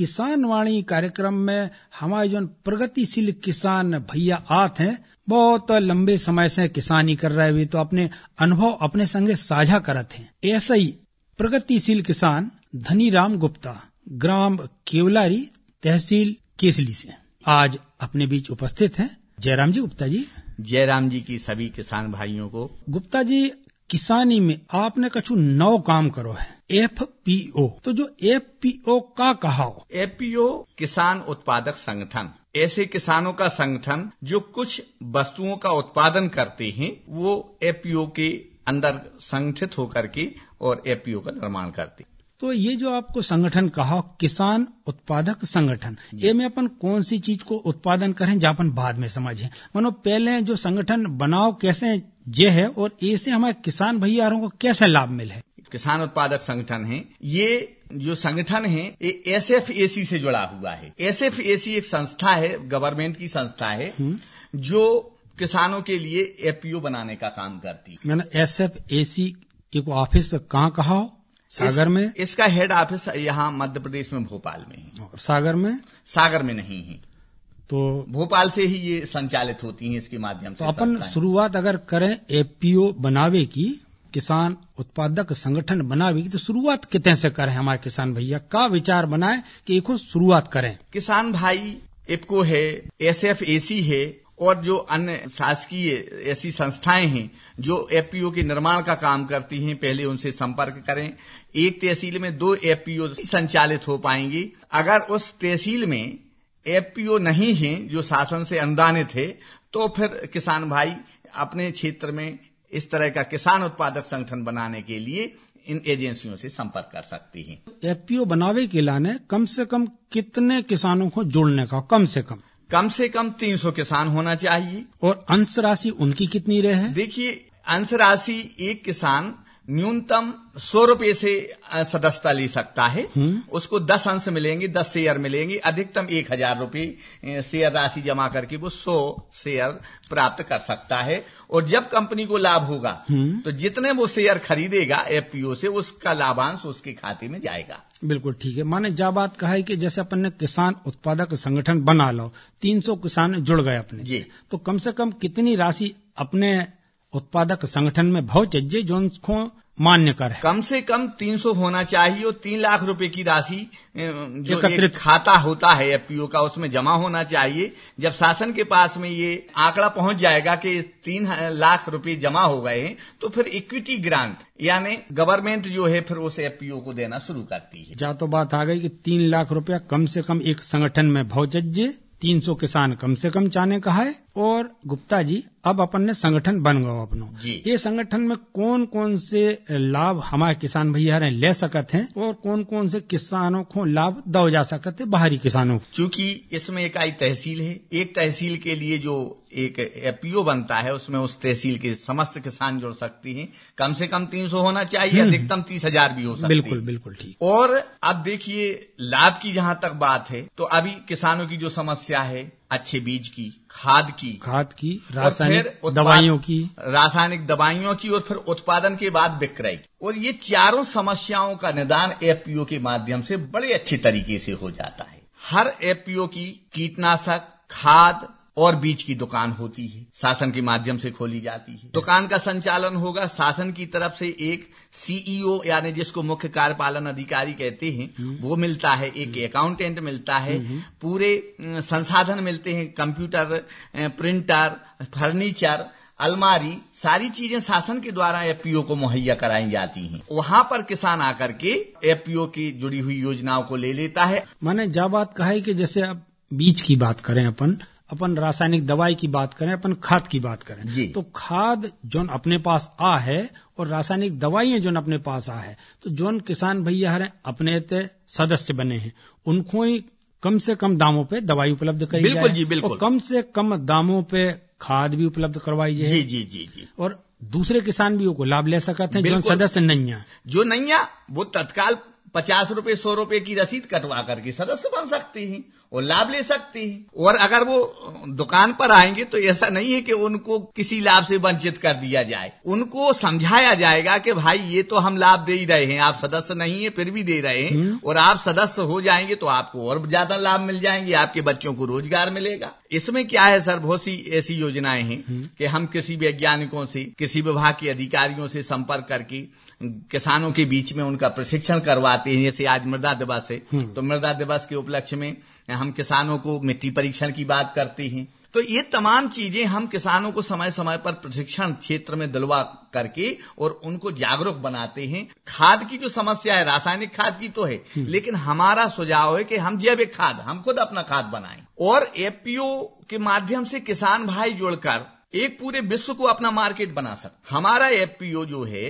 किसान वाणी कार्यक्रम में हमारे जो प्रगतिशील किसान भैया आत हैं बहुत लंबे समय से किसानी कर रहे हुए तो अपने अनुभव अपने संगे साझा करते हैं ऐसे ही प्रगतिशील किसान धनी राम गुप्ता ग्राम केवलारी तहसील केसली से आज अपने बीच उपस्थित हैं जयराम जी गुप्ता जी जयराम जी की सभी किसान भाइयों को गुप्ता जी किसानी में आपने कछु नौ काम करो है एफ पी ओ तो जो एफ पी ओ का कहा एफ पी ओ किसान उत्पादक संगठन ऐसे किसानों का संगठन जो कुछ वस्तुओं का उत्पादन करते हैं वो एपीओ के अंदर संगठित होकर के और एपीओ का निर्माण करते तो ये जो आपको संगठन कहा किसान उत्पादक संगठन ये में अपन कौन सी चीज को उत्पादन करें अपन बाद में समझे मानो पहले जो संगठन बनाओ कैसे जे है और ऐसे हमारे किसान भैया को कैसे लाभ मिले किसान उत्पादक संगठन है ये जो संगठन है ये एस एफ ए सी से जुड़ा हुआ है एस एफ ए सी एक संस्था है गवर्नमेंट की संस्था है हम्म। जो किसानों के लिए एपीओ बनाने का काम करती है मैंने एस एफ ए सी एक ऑफिस कहाँ कहा सागर इस, में इसका हेड ऑफिस यहाँ मध्य प्रदेश में भोपाल में है और सागर में सागर में नहीं है तो भोपाल से ही ये संचालित होती है इसके माध्यम से तो अपन शुरुआत अगर करें एपीओ बनावे की किसान उत्पादक संगठन बनावे तो शुरुआत कितने से करें हमारे किसान भैया का विचार बनाए कि एक शुरुआत करें किसान भाई इपको है एस एफ एसी है और जो अन्य शासकीय ऐसी संस्थाएं हैं जो एफपीओ के निर्माण का काम करती हैं पहले उनसे संपर्क करें एक तहसील में दो एफपीओ संचालित हो पाएंगी अगर उस तहसील में एफपीओ नहीं है जो शासन से अनुदानित है तो फिर किसान भाई अपने क्षेत्र में इस तरह का किसान उत्पादक संगठन बनाने के लिए इन एजेंसियों से संपर्क कर सकती हैं। एफपीओ बनावे के लाने कम से कम कितने किसानों को जोड़ने का कम से कम कम से कम 300 किसान होना चाहिए और अंश राशि उनकी कितनी रहे देखिए अंश राशि एक किसान न्यूनतम सौ रूपये से सदस्यता ले सकता है हम्म। उसको दस अंश मिलेंगे दस शेयर मिलेंगे अधिकतम एक हजार रूपये शेयर राशि जमा करके वो सौ शेयर प्राप्त कर सकता है और जब कंपनी को लाभ होगा हम्म। तो जितने वो शेयर खरीदेगा एफपीओ से उसका लाभांश उसके खाते में जाएगा बिल्कुल ठीक है माने जा बात कहा है कि जैसे अपन ने किसान उत्पादक संगठन बना लो 300 किसान जुड़ गए अपने जी तो कम से कम कितनी राशि अपने उत्पादक संगठन में भवचज्जे जो उनको मान्य कर कम से कम 300 होना चाहिए और तीन लाख रुपए की राशि जो एक खाता होता है एफपीओ का उसमें जमा होना चाहिए जब शासन के पास में ये आंकड़ा पहुंच जाएगा कि तीन लाख रुपए जमा हो गए हैं तो फिर इक्विटी ग्रांट यानी गवर्नमेंट जो है फिर उस एफपीओ को देना शुरू करती है जा तो बात आ गई कि तीन लाख रुपया कम से कम एक संगठन में तीन सौ किसान कम से कम चाने का है और गुप्ता जी अब अपन ने संगठन बन गो अपनो ये संगठन में कौन कौन से लाभ हमारे किसान भैया ले सकते हैं और कौन कौन से किसानों को लाभ दो जा सकते हैं बाहरी किसानों को चूंकि इसमें एक आई तहसील है एक तहसील के लिए जो एक एपीओ बनता है उसमें उस तहसील के समस्त किसान जुड़ सकती हैं कम से कम तीन सौ होना चाहिए हम्म। अधिकतम तीस हजार भी हो सकती बिल्कुल बिल्कुल ठीक और अब देखिए लाभ की जहां तक बात है तो अभी किसानों की जो समस्या है अच्छे बीज की खाद की खाद की रासायनिक दवाइयों की रासायनिक दवाइयों की और फिर उत्पादन के बाद विक्रय की और ये चारों समस्याओं का निदान एफपीओ के माध्यम से बड़े अच्छे तरीके से हो जाता है हर एफपीओ की कीटनाशक खाद और बीज की दुकान होती है शासन के माध्यम से खोली जाती है दुकान का संचालन होगा शासन की तरफ से एक सीईओ e यानी जिसको मुख्य कार्यपालन अधिकारी कहते हैं हम्म। वो मिलता है एक अकाउंटेंट हम्म। मिलता है हम्म। पूरे अं, संसाधन मिलते हैं कंप्यूटर अं, प्रिंटर फर्नीचर अलमारी सारी चीजें शासन के द्वारा एफपीओ को मुहैया कराई जाती हैं। वहाँ पर किसान आकर के एफपीओ की जुड़ी हुई योजनाओं को ले लेता है मैंने जा बात कहा है कि जैसे अब बीज की बात करें अपन अपन रासायनिक दवाई की बात करें अपन खाद की बात करें तो खाद जोन अपने पास आ है और रासायनिक दवाइयां जोन अपने पास आ है तो जोन किसान भैया हर अपने सदस्य बने हैं उनको ही कम से कम दामों पे दवाई उपलब्ध करी बिल्कुल जी बिल्कुल और कम से कम दामों पे खाद भी उपलब्ध करवाई जाए जी जी जी जी और दूसरे किसान भी उनको लाभ ले सकते हैं जो सदस्य नैया जो नैया वो तत्काल पचास रूपये सौ रूपये की रसीद कटवा करके सदस्य बन सकते हैं वो लाभ ले सकती है और अगर वो दुकान पर आएंगे तो ऐसा नहीं है कि उनको किसी लाभ से वंचित कर दिया जाए उनको समझाया जाएगा कि भाई ये तो हम लाभ दे ही रहे हैं आप सदस्य नहीं है फिर भी दे रहे हैं हम्म। और आप सदस्य हो जाएंगे तो आपको और ज्यादा लाभ मिल जाएंगे आपके बच्चों को रोजगार मिलेगा इसमें क्या है सर बहुत सी ऐसी योजनाएं हैं हम्म। कि हम किसी वैज्ञानिकों से किसी विभाग के अधिकारियों से संपर्क करके किसानों के बीच में उनका प्रशिक्षण करवाते हैं जैसे आज मृदा दिवस है हम्म। तो मृदा दिवस के उपलक्ष्य में हम किसानों को मिट्टी परीक्षण की बात करते हैं तो ये तमाम चीजें हम किसानों को समय समय पर प्रशिक्षण क्षेत्र में दिलवा करके और उनको जागरूक बनाते हैं खाद की जो समस्या है रासायनिक खाद की तो है हम्म। लेकिन हमारा सुझाव है कि हम जैविक खाद हम खुद अपना खाद बनाएं और एफपीओ के माध्यम से किसान भाई जुड़कर एक पूरे विश्व को अपना मार्केट बना सकते हमारा एफपीओ जो है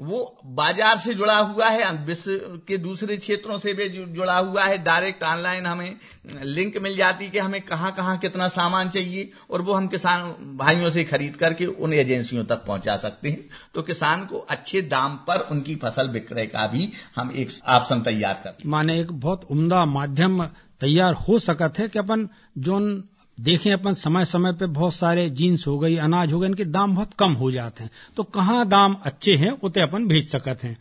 वो बाजार से जुड़ा हुआ है विश्व के दूसरे क्षेत्रों से भी जुड़ा हुआ है डायरेक्ट ऑनलाइन हमें लिंक मिल जाती कि हमें कहाँ कहाँ कितना सामान चाहिए और वो हम किसान भाइयों से खरीद करके उन एजेंसियों तक पहुंचा सकते हैं तो किसान को अच्छे दाम पर उनकी फसल विक्रय का भी हम एक ऑप्शन तैयार करते माने एक बहुत उम्दा माध्यम तैयार हो सकत है कि अपन जो देखें अपन समय समय पे बहुत सारे जीन्स हो गई अनाज हो गए इनके दाम बहुत कम हो जाते हैं तो कहाँ दाम अच्छे हैं उतने अपन भेज सकते हैं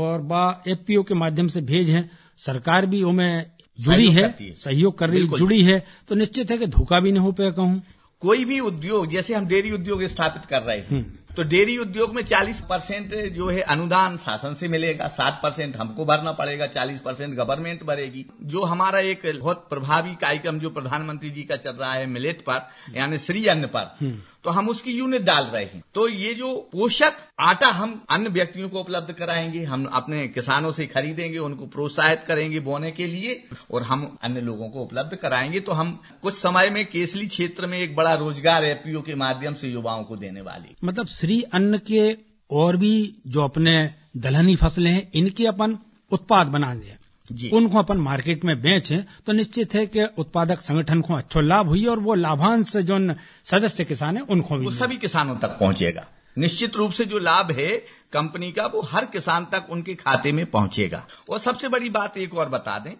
और बा एफपीओ के माध्यम से भेज है सरकार भी उमें जुड़ी है, सहयोग कर रही जुड़ी है तो निश्चित है कि धोखा भी नहीं हो पाया कहूँ कोई भी उद्योग जैसे हम डेयरी उद्योग स्थापित कर रहे हैं हम्म। तो डेयरी उद्योग में 40 परसेंट जो है अनुदान शासन से मिलेगा 7 परसेंट हमको भरना पड़ेगा 40 परसेंट गवर्नमेंट भरेगी जो हमारा एक बहुत प्रभावी कार्यक्रम जो प्रधानमंत्री जी का चल रहा है मिलेट पर यानी श्री अन्न पर हम्म। तो हम उसकी यूनिट डाल रहे हैं तो ये जो पोषक आटा हम अन्य व्यक्तियों को उपलब्ध कराएंगे हम अपने किसानों से खरीदेंगे उनको प्रोत्साहित करेंगे बोने के लिए और हम अन्य लोगों को उपलब्ध कराएंगे तो हम कुछ समय में केसली क्षेत्र में एक बड़ा रोजगार एपीओ के माध्यम से युवाओं को देने वाले मतलब श्री अन्न के और भी जो अपने दलहनी फसलें हैं इनके अपन उत्पाद बना दें उनको अपन मार्केट में बेचे तो निश्चित है कि उत्पादक संगठन को अच्छो लाभ हुई और वो लाभांश जो सदस्य किसान है उनको भी सभी किसानों तक पहुंचेगा निश्चित रूप से जो लाभ है कंपनी का वो हर किसान तक उनके खाते में पहुंचेगा और सबसे बड़ी बात एक और बता दें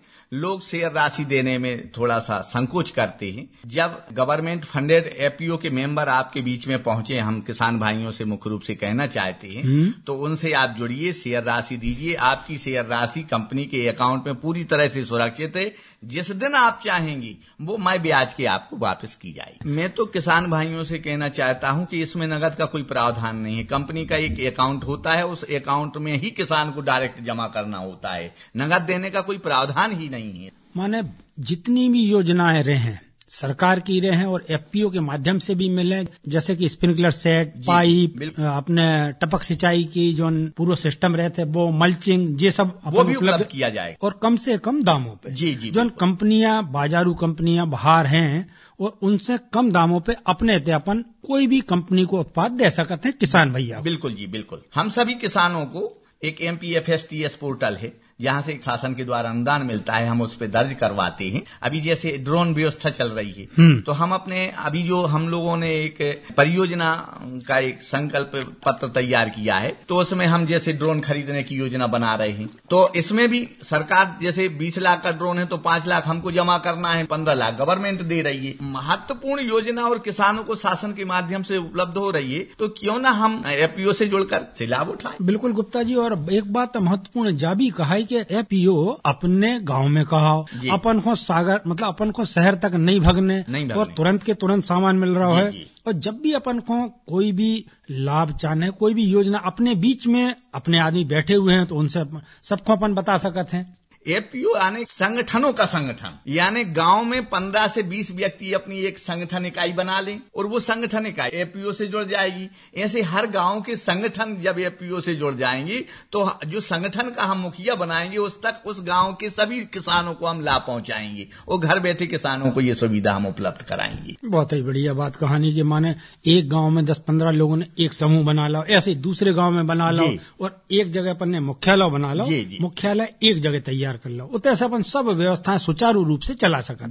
लोग शेयर राशि देने में थोड़ा सा संकोच करते हैं जब गवर्नमेंट फंडेड एपीओ के मेंबर आपके बीच में पहुंचे हम किसान भाइयों से मुख्य रूप से कहना चाहते हैं हम्म। तो उनसे आप जुड़िए शेयर राशि दीजिए आपकी शेयर राशि कंपनी के अकाउंट में पूरी तरह से सुरक्षित है जिस दिन आप चाहेंगी वो मैं ब्याज के आपको वापस की जाएगी मैं तो किसान भाइयों से कहना चाहता हूं कि इसमें नगद का कोई प्रावधान नहीं है कंपनी का एक अकाउंट होता होता है उस अकाउंट में ही किसान को डायरेक्ट जमा करना होता है नगद देने का कोई प्रावधान ही नहीं है माने जितनी भी योजनाएं रहे हैं सरकार की रहे हैं और एफपीओ के माध्यम से भी मिले जैसे कि स्प्रिंकलर सेट पाइप अपने टपक सिंचाई की जो पूरा सिस्टम रहते वो मल्चिंग ये सब वो भी उपलब्ध किया जाए और कम से कम दामों पे जी जी जो कंपनियां बाजारू कंपनियां बाहर हैं और उनसे कम दामों पे अपने अपन कोई भी कंपनी को उत्पाद दे सकते हैं किसान भैया बिल्कुल जी बिल्कुल हम सभी किसानों को एक M P F S T S portal है यहाँ से शासन के द्वारा अनुदान मिलता है हम उस पर दर्ज करवाते हैं अभी जैसे ड्रोन व्यवस्था चल रही है हम्म। तो हम अपने अभी जो हम लोगों ने एक परियोजना का एक संकल्प पत्र तैयार किया है तो उसमें हम जैसे ड्रोन खरीदने की योजना बना रहे हैं तो इसमें भी सरकार जैसे बीस लाख का ड्रोन है तो पांच लाख हमको जमा करना है पंद्रह लाख गवर्नमेंट दे रही है महत्वपूर्ण योजना और किसानों को शासन के माध्यम से उपलब्ध हो रही है तो क्यों ना हम एपीओ से जुड़कर लाभ उठाए बिल्कुल गुप्ता जी और एक बात तो महत्वपूर्ण जा भी कहा है कि एपीओ अपने गांव में कहा अपन को सागर मतलब अपन को शहर तक नहीं भगने, और तुरंत के तुरंत सामान मिल रहा है और जब भी अपन को कोई भी लाभ चाहे कोई भी योजना अपने बीच में अपने आदमी बैठे हुए हैं तो उनसे सबको अपन बता सकते हैं एपीओ यानी संगठनों का संगठन यानी गांव में पंद्रह से बीस व्यक्ति अपनी एक संगठन इकाई बना लें और वो संगठन इकाई एपीओ से जुड़ जाएगी ऐसे हर गांव के संगठन जब एपीओ से जुड़ जाएंगी तो जो संगठन का हम मुखिया बनाएंगे उस तक उस गांव के सभी किसानों को हम लाभ पहुंचाएंगे और घर बैठे किसानों को ये सुविधा हम उपलब्ध कराएंगे बहुत ही बढ़िया बात कहानी की माने एक गाँव में दस पंद्रह लोगों ने एक समूह बना लो ऐसे दूसरे गाँव में बना लो और एक जगह पर मुख्यालय बना लो मुख्यालय एक जगह तैयार तैयार कर लो उतना से अपन सब व्यवस्थाएं सुचारू रूप से चला सका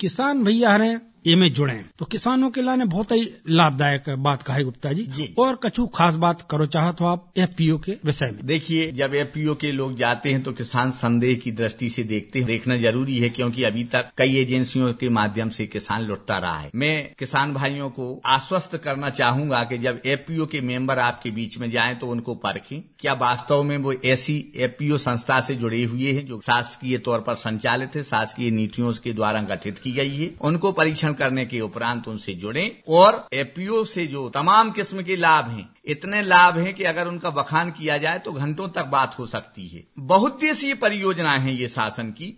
किसान भैया हैं इमे जुड़े तो किसानों के लाने बहुत ही लाभदायक बात कहा गुप्ता जी, जी और कछु खास बात करो चाहत तो आप एफ के विषय में देखिए जब एफ के लोग जाते हैं तो किसान संदेह की दृष्टि से देखते हैं देखना जरूरी है क्योंकि अभी तक कई एजेंसियों के माध्यम से किसान लुटता रहा है मैं किसान भाइयों को आश्वस्त करना चाहूंगा कि जब एफ के मेंबर आपके बीच में जाए तो उनको परखें क्या वास्तव में वो ऐसी एफ संस्था से जुड़े हुए है जो शासकीय तौर पर संचालित है शासकीय नीतियों के द्वारा गठित की गई है उनको परीक्षण ग्रहण करने के उपरांत उनसे जुड़े और एपीओ से जो तमाम किस्म के लाभ हैं इतने लाभ हैं कि अगर उनका बखान किया जाए तो घंटों तक बात हो सकती है बहुत सी परियोजनाएं हैं ये शासन की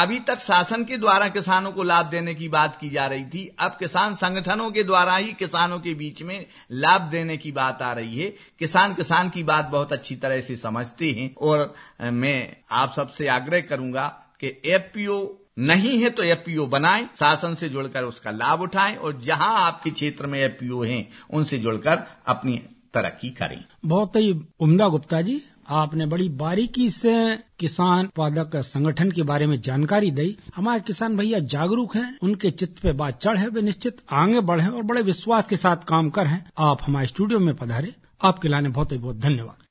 अभी तक शासन के द्वारा किसानों को लाभ देने की बात की जा रही थी अब किसान संगठनों के द्वारा ही किसानों के बीच में लाभ देने की बात आ रही है किसान किसान की बात बहुत अच्छी तरह से समझते हैं और मैं आप सबसे आग्रह करूंगा कि एफपीओ नहीं है तो एफपीओ बनाएं शासन से जुड़कर उसका लाभ उठाएं और जहां आपके क्षेत्र में एफपीओ हैं उनसे जुड़कर अपनी तरक्की करें बहुत ही उम्दा गुप्ता जी आपने बड़ी बारीकी से किसान उत्पादक संगठन के बारे में जानकारी दी हमारे किसान भैया जागरूक हैं उनके चित्त पे बात चढ़ है वे निश्चित आगे बढ़े और बड़े विश्वास के साथ काम कर हैं आप हमारे स्टूडियो में पधारे आपके लाने बहुत ही बहुत धन्यवाद